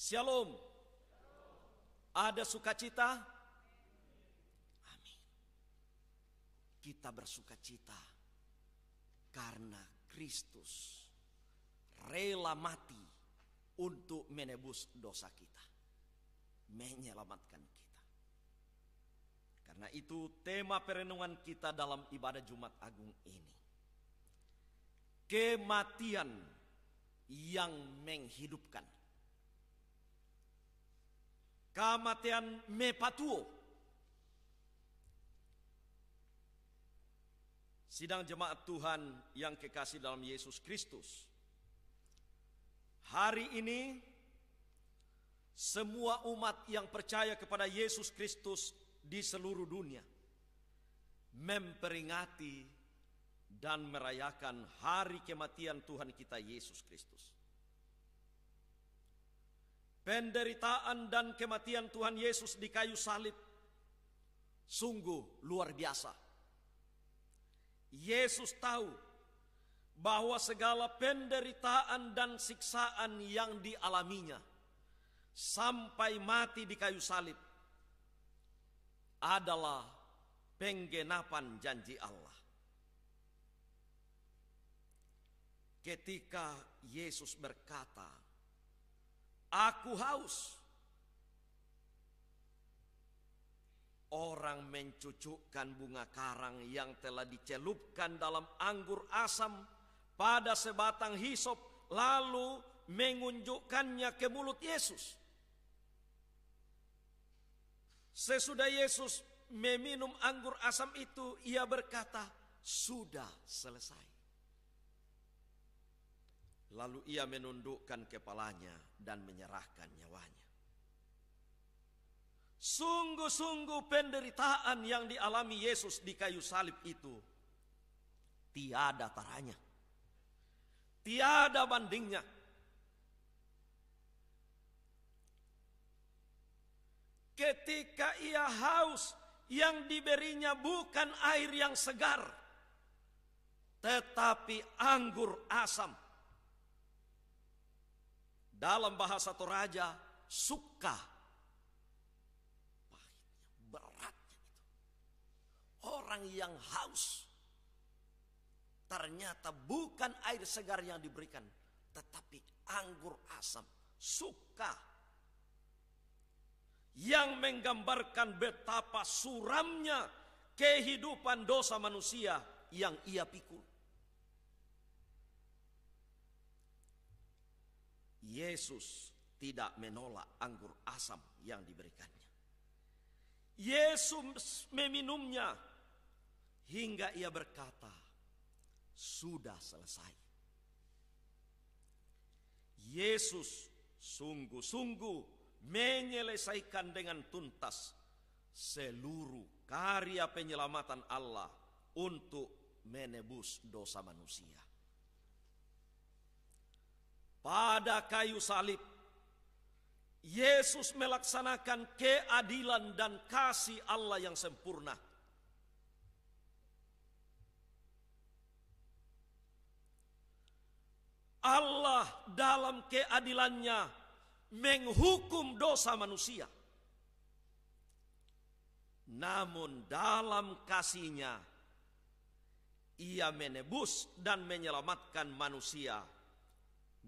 Shalom. Ada sukacita? Amin. Kita bersukacita karena Kristus rela mati untuk menebus dosa kita, menyelamatkan kita. Karena itu tema perenungan kita dalam ibadah Jumat Agung ini. Kematian yang menghidupkan. Kematian me patuo. Sidang jemaat Tuhan yang kekasih dalam Yesus Kristus. Hari ini semua umat yang percaya kepada Yesus Kristus di seluruh dunia memperingati dan merayakan hari kematian Tuhan kita Yesus Kristus penderitaan dan kematian Tuhan Yesus di kayu salib sungguh luar biasa. Yesus tahu bahwa segala penderitaan dan siksaan yang dialaminya sampai mati di kayu salib adalah penggenapan janji Allah. Ketika Yesus berkata, Aku haus. Orang mencucukkan bunga karang yang telah dicelupkan dalam anggur asam pada sebatang hisop lalu mengunjukkannya ke mulut Yesus. Sesudah Yesus meminum anggur asam itu, ia berkata, "Sudah selesai." Lalu ia menundukkan kepalanya dan menyerahkan nyawanya. Sungguh-sungguh penderitaan yang dialami Yesus di kayu salib itu tiada taranya. Tiada bandingnya. Ketika ia haus, yang diberinya bukan air yang segar, tetapi anggur asam. Dalam bahasa Toraja, suka. Pahitnya, beratnya itu. Orang yang haus. Ternyata bukan air segar yang diberikan. Tetapi anggur asam. Suka. Yang menggambarkan betapa suramnya kehidupan dosa manusia yang ia pikul. Yesus tidak menolak anggur asam yang diberikannya. Yesus meminumnya hingga ia berkata, "Sudah selesai." Yesus sungguh-sungguh menyelesaikan dengan tuntas seluruh karya penyelamatan Allah untuk menebus dosa manusia pada kayu salib, Yesus melaksanakan keadilan dan kasih Allah yang sempurna. Allah dalam keadilannya menghukum dosa manusia. Namun dalam kasihnya ia menebus dan menyelamatkan manusia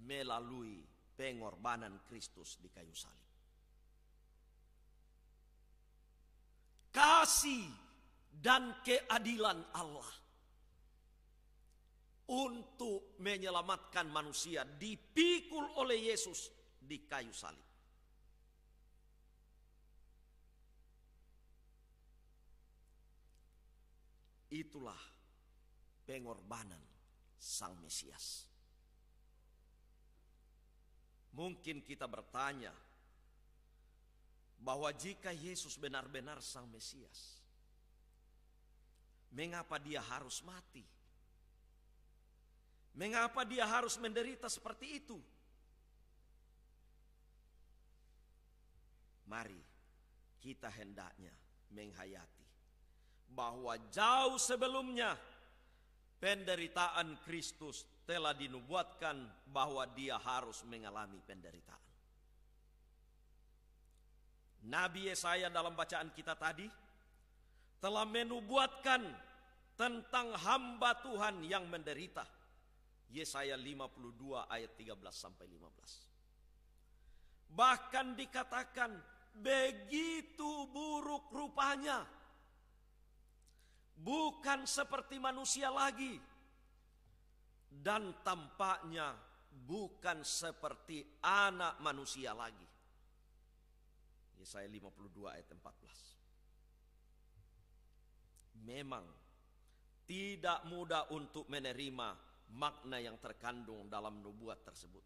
melalui pengorbanan Kristus di kayu salib. Kasih dan keadilan Allah untuk menyelamatkan manusia dipikul oleh Yesus di kayu salib. Itulah pengorbanan Sang Mesias. Mungkin kita bertanya bahwa jika Yesus benar-benar sang Mesias, mengapa dia harus mati? Mengapa dia harus menderita seperti itu? Mari kita hendaknya menghayati bahwa jauh sebelumnya penderitaan Kristus telah dinubuatkan bahwa dia harus mengalami penderitaan. Nabi Yesaya dalam bacaan kita tadi telah menubuatkan tentang hamba Tuhan yang menderita. Yesaya 52 ayat 13 sampai 15. Bahkan dikatakan begitu buruk rupanya. Bukan seperti manusia lagi dan tampaknya bukan seperti anak manusia lagi. Yesaya 52 ayat 14. Memang tidak mudah untuk menerima makna yang terkandung dalam nubuat tersebut.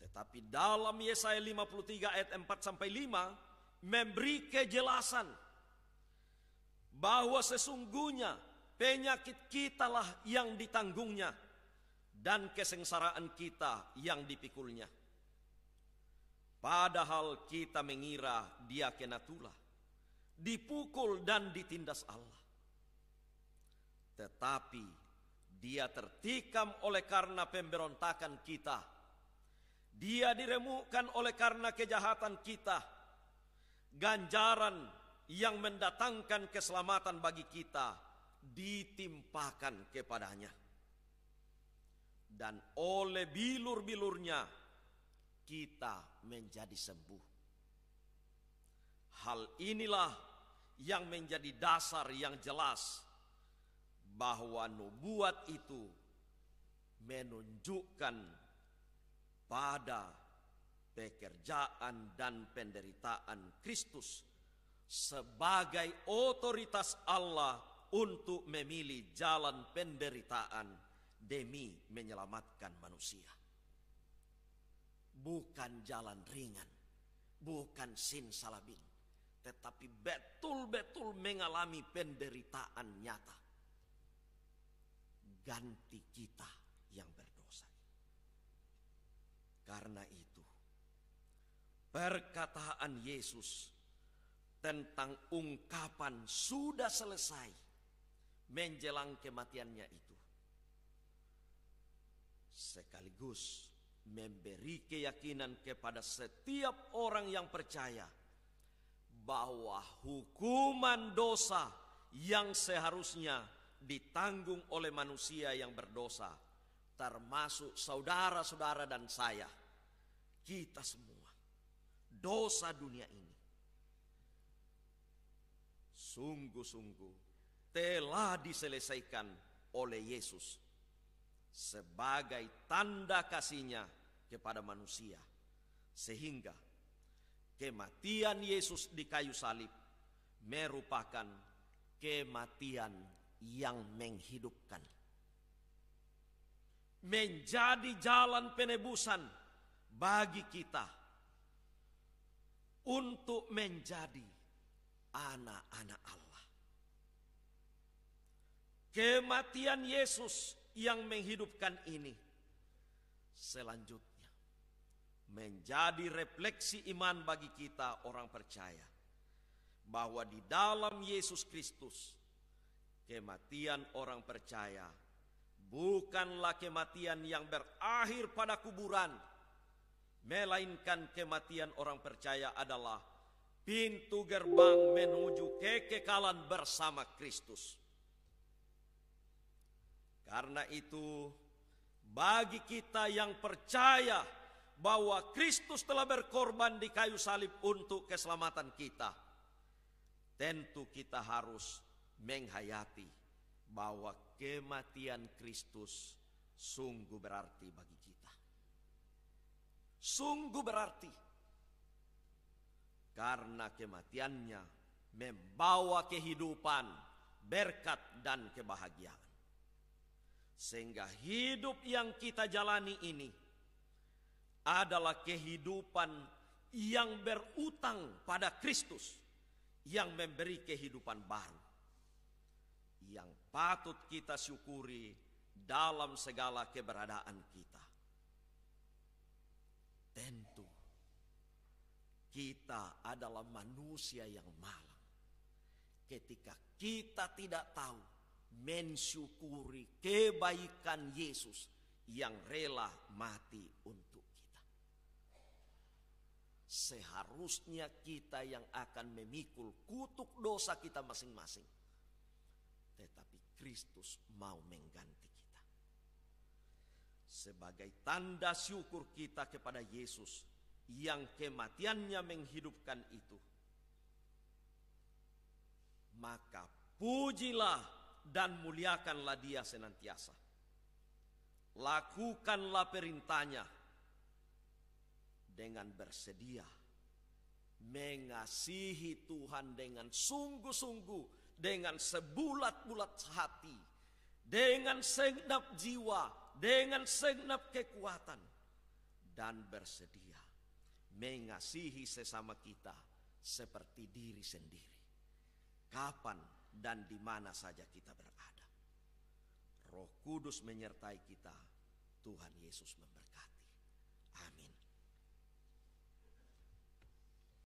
Tetapi dalam Yesaya 53 ayat 4 sampai 5 memberi kejelasan bahwa sesungguhnya Penyakit kitalah yang ditanggungnya dan kesengsaraan kita yang dipikulnya. Padahal kita mengira dia kena tulah, dipukul dan ditindas Allah. Tetapi dia tertikam oleh karena pemberontakan kita. Dia diremukkan oleh karena kejahatan kita. Ganjaran yang mendatangkan keselamatan bagi kita ditimpakan kepadanya. Dan oleh bilur-bilurnya kita menjadi sembuh. Hal inilah yang menjadi dasar yang jelas bahwa nubuat itu menunjukkan pada pekerjaan dan penderitaan Kristus sebagai otoritas Allah untuk memilih jalan penderitaan demi menyelamatkan manusia. Bukan jalan ringan, bukan sin salabin, tetapi betul-betul mengalami penderitaan nyata. Ganti kita yang berdosa. Karena itu, perkataan Yesus tentang ungkapan sudah selesai menjelang kematiannya itu. Sekaligus memberi keyakinan kepada setiap orang yang percaya bahwa hukuman dosa yang seharusnya ditanggung oleh manusia yang berdosa, termasuk saudara-saudara dan saya, kita semua, dosa dunia ini sungguh-sungguh telah diselesaikan oleh Yesus sebagai tanda kasihnya kepada manusia. Sehingga kematian Yesus di kayu salib merupakan kematian yang menghidupkan. Menjadi jalan penebusan bagi kita untuk menjadi anak-anak Allah. Kematian Yesus yang menghidupkan ini. Selanjutnya, menjadi refleksi iman bagi kita orang percaya. Bahwa di dalam Yesus Kristus, kematian orang percaya bukanlah kematian yang berakhir pada kuburan. Melainkan kematian orang percaya adalah pintu gerbang menuju kekekalan bersama Kristus. Karena itu, bagi kita yang percaya bahwa Kristus telah berkorban di kayu salib untuk keselamatan kita, tentu kita harus menghayati bahwa kematian Kristus sungguh berarti bagi kita. Sungguh berarti karena kematiannya membawa kehidupan, berkat, dan kebahagiaan. Sehingga hidup yang kita jalani ini adalah kehidupan yang berutang pada Kristus yang memberi kehidupan baru. Yang patut kita syukuri dalam segala keberadaan kita. Tentu kita adalah manusia yang malang. Ketika kita tidak tahu mensyukuri kebaikan Yesus yang rela mati untuk kita. Seharusnya kita yang akan memikul kutuk dosa kita masing-masing. Tetapi Kristus mau mengganti kita. Sebagai tanda syukur kita kepada Yesus yang kematiannya menghidupkan itu. Maka pujilah dan muliakanlah dia senantiasa. Lakukanlah perintahnya dengan bersedia mengasihi Tuhan dengan sungguh-sungguh, dengan sebulat-bulat hati, dengan segenap jiwa, dengan segenap kekuatan, dan bersedia mengasihi sesama kita seperti diri sendiri. Kapan dan di mana saja kita berada. Roh Kudus menyertai kita, Tuhan Yesus memberkati.